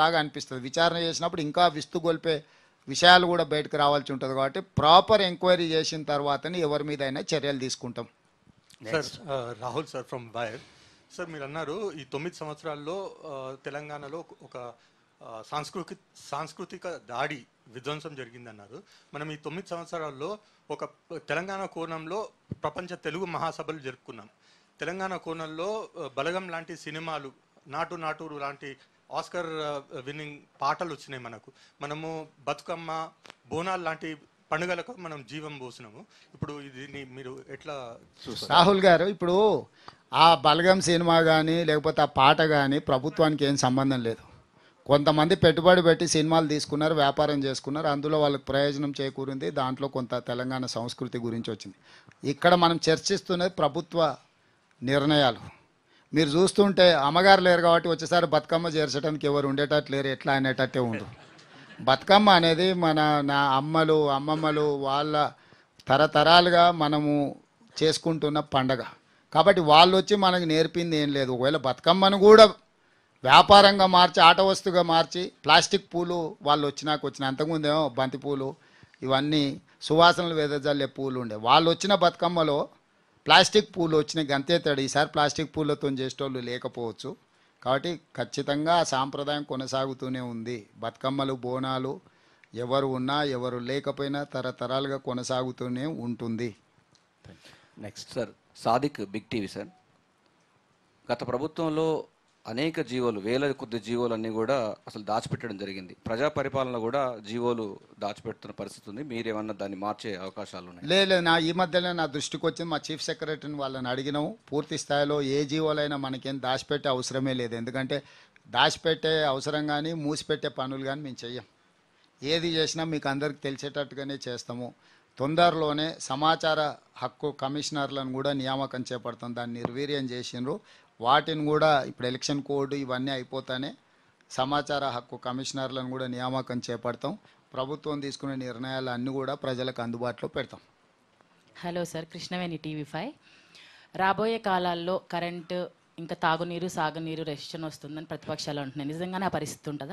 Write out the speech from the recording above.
లాగా అనిపిస్తుంది విచారణ చేసినప్పుడు ఇంకా విస్తుగొల్పే విషయాలు కూడా బయటకు రావాల్సి ఉంటుంది కాబట్టి ప్రాపర్ ఎంక్వైరీ చేసిన తర్వాతనే ఎవరి మీద అయినా చర్యలు తీసుకుంటాం సార్ రాహుల్ సార్ ఫ్రమ్ బయర్ సార్ మీరు అన్నారు ఈ తొమ్మిది సంవత్సరాల్లో uh, తెలంగాణలో ఒక uh, సాంస్కృతి సాంస్కృతిక దాడి విధ్వంసం జరిగిందన్నారు మనం ఈ తొమ్మిది సంవత్సరాల్లో ఒక తెలంగాణ కోణంలో ప్రపంచ తెలుగు మహాసభలు జరుపుకున్నాం తెలంగాణ కోణంలో uh, బలగం లాంటి సినిమాలు నాటు నాటూరు లాంటి ఆస్కర్ విన్నింగ్ uh, పాటలు వచ్చినాయి మనకు మనము బతుకమ్మ బోనాలు లాంటి పండుగలకు మనం జీవం పోసినాము ఇప్పుడు దీన్ని మీరు ఎట్లా రాహుల్ గారు ఇప్పుడు ఆ బలగం సినిమా కానీ లేకపోతే ఆ పాట కానీ ప్రభుత్వానికి ఏం సంబంధం లేదు కొంతమంది పెట్టుబడి పెట్టి సినిమాలు తీసుకున్నారు వ్యాపారం చేసుకున్నారు అందులో వాళ్ళకి ప్రయోజనం చేకూరింది దాంట్లో కొంత తెలంగాణ సంస్కృతి గురించి వచ్చింది ఇక్కడ మనం చర్చిస్తున్నది ప్రభుత్వ నిర్ణయాలు మీరు చూస్తుంటే అమ్మగారు లేరు కాబట్టి వచ్చేసారి బతుకమ్మ చేర్చడానికి ఎవరు ఉండేటట్టు లేరు ఎట్లా అనేటట్టే ఉండు బతుకమ్మ అనేది మన నా అమ్మలు అమ్మమ్మలు వాళ్ళ తరతరాలుగా మనము చేసుకుంటున్న పండగ కాబట్టి వాళ్ళు వచ్చి మనకు నేర్పింది ఏం లేదు ఒకవేళ బతుకమ్మను కూడా వ్యాపారంగా మార్చి ఆట వస్తువుగా మార్చి ప్లాస్టిక్ పూలు వాళ్ళు వచ్చినాక వచ్చిన అంతకుముందేమో బంతి పూలు ఇవన్నీ సువాసనలు వేదజల్లే పూలు ఉండే వాళ్ళు వచ్చిన బతుకమ్మలో ప్లాస్టిక్ పూలు వచ్చినాయి గంతే తేడా ఈసారి ప్లాస్టిక్ పూలతో చేసేటోళ్ళు లేకపోవచ్చు కాబట్టి ఖచ్చితంగా ఆ సాంప్రదాయం కొనసాగుతూనే ఉంది బతుకమ్మలు బోనాలు ఎవరు ఉన్నా ఎవరు లేకపోయినా తరతరాలుగా కొనసాగుతూనే ఉంటుంది next sir Sadiq big TV sir గత ప్రభుత్వంలో అనేక జీవోలు వేల కొద్ది జీవోలు అన్నీ కూడా అసలు దాచిపెట్టడం జరిగింది ప్రజా పరిపాలన కూడా జీవోలు దాచిపెడుతున్న పరిస్థితి ఉంది మీరేమన్నా దాన్ని మార్చే అవకాశాలు ఉన్నాయి లేదు నా ఈ మధ్యనే నా దృష్టికి వచ్చింది మా చీఫ్ సెక్రటరీని వాళ్ళని అడిగినాము పూర్తి స్థాయిలో ఏ జీవోలైనా మనకేం దాచిపెట్టే అవసరమే లేదు ఎందుకంటే దాచిపెట్టే అవసరం కానీ మూసిపెట్టే పనులు కానీ మేము చెయ్యం ఏది చేసినా మీకు అందరికి తెలిసేటట్టుగానే చేస్తాము తొందరలోనే సమాచార హక్కు కమిషనర్లను కూడా నియామకం చేపడతాం దాన్ని నిర్వీర్యం చేసినారు వాటిని కూడా ఇప్పుడు ఎలక్షన్ కోడ్ ఇవన్నీ అయిపోతానే సమాచార హక్కు కమిషనర్లను కూడా నియామకం చేపడతాం ప్రభుత్వం తీసుకునే నిర్ణయాలు అన్నీ కూడా ప్రజలకు అందుబాటులో పెడతాం hello sir Krishnaveni TV five రాబోయే కాలాల్లో కరెంటు ఇంకా తాగునీరు సాగునీరు రెస్టన్ వస్తుందని ప్రతిపక్షాలు అంటున్నాయి నిజంగానే ఆ పరిస్థితి ఉంటుందా